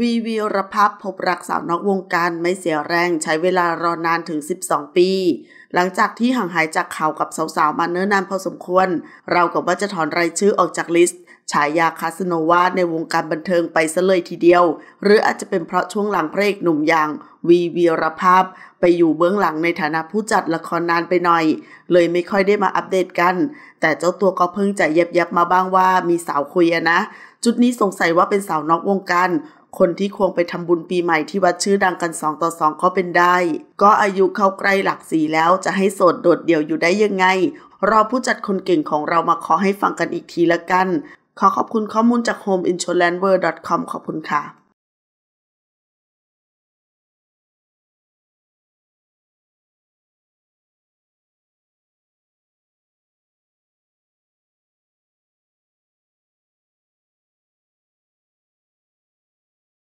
วีวีรพัฒพบรักสาวนอกวงการไม่เสียแรง ใช้เวลารอนานถึง 12 ปี หลังจากที่ห่างหายจากข่าวกับสาวๆ มาเนิ่นนานพอสมควร เรากับว่าจะถอนรายชื่อออกจากลิสต์ ฉายาคาสโนวาในวงการบันเทิงไปซะเลยทีเดียว หรืออาจจะเป็นเพราะช่วงหลังพระเอกหนุ่มอย่างวีวีรภาพไปอยู่เบื้องหลังในฐานะผู้จัดละครนานไปหน่อย เลยไม่ค่อยได้มาอัปเดตกัน แต่เจ้าตัวก็เพิ่งจะเย็บยับมาบ้างว่ามีสาวคุยนะ จุดนี้สงสัยว่าเป็นสาวนอกวงการคนที่ควงไปทำบุญปีใหม่ที่วัดชื่อดังกันสองต่อสองก็เป็นได้ ก็อายุเขาใกล้หลักสี่แล้วจะให้โสดโดดเดี่ยวอยู่ได้ยังไง รอผู้จัดคนเก่งของเรามาขอให้ฟังกันอีกทีละกัน ขอขอบคุณข้อมูลจาก homeinsuranceworld.com ขอบคุณค่ะ